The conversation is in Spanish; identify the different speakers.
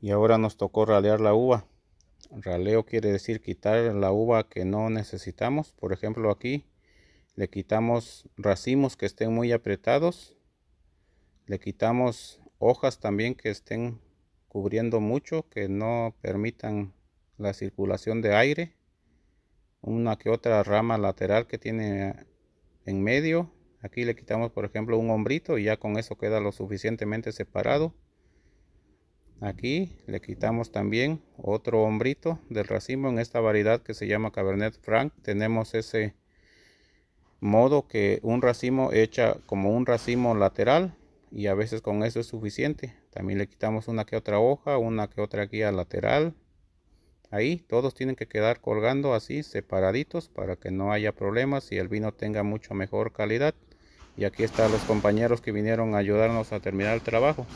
Speaker 1: y ahora nos tocó ralear la uva raleo quiere decir quitar la uva que no necesitamos por ejemplo aquí le quitamos racimos que estén muy apretados le quitamos hojas también que estén cubriendo mucho que no permitan la circulación de aire una que otra rama lateral que tiene en medio aquí le quitamos por ejemplo un hombrito y ya con eso queda lo suficientemente separado aquí le quitamos también otro hombrito del racimo en esta variedad que se llama cabernet franc tenemos ese modo que un racimo echa como un racimo lateral y a veces con eso es suficiente también le quitamos una que otra hoja una que otra guía lateral ahí todos tienen que quedar colgando así separaditos para que no haya problemas y el vino tenga mucho mejor calidad y aquí están los compañeros que vinieron a ayudarnos a terminar el trabajo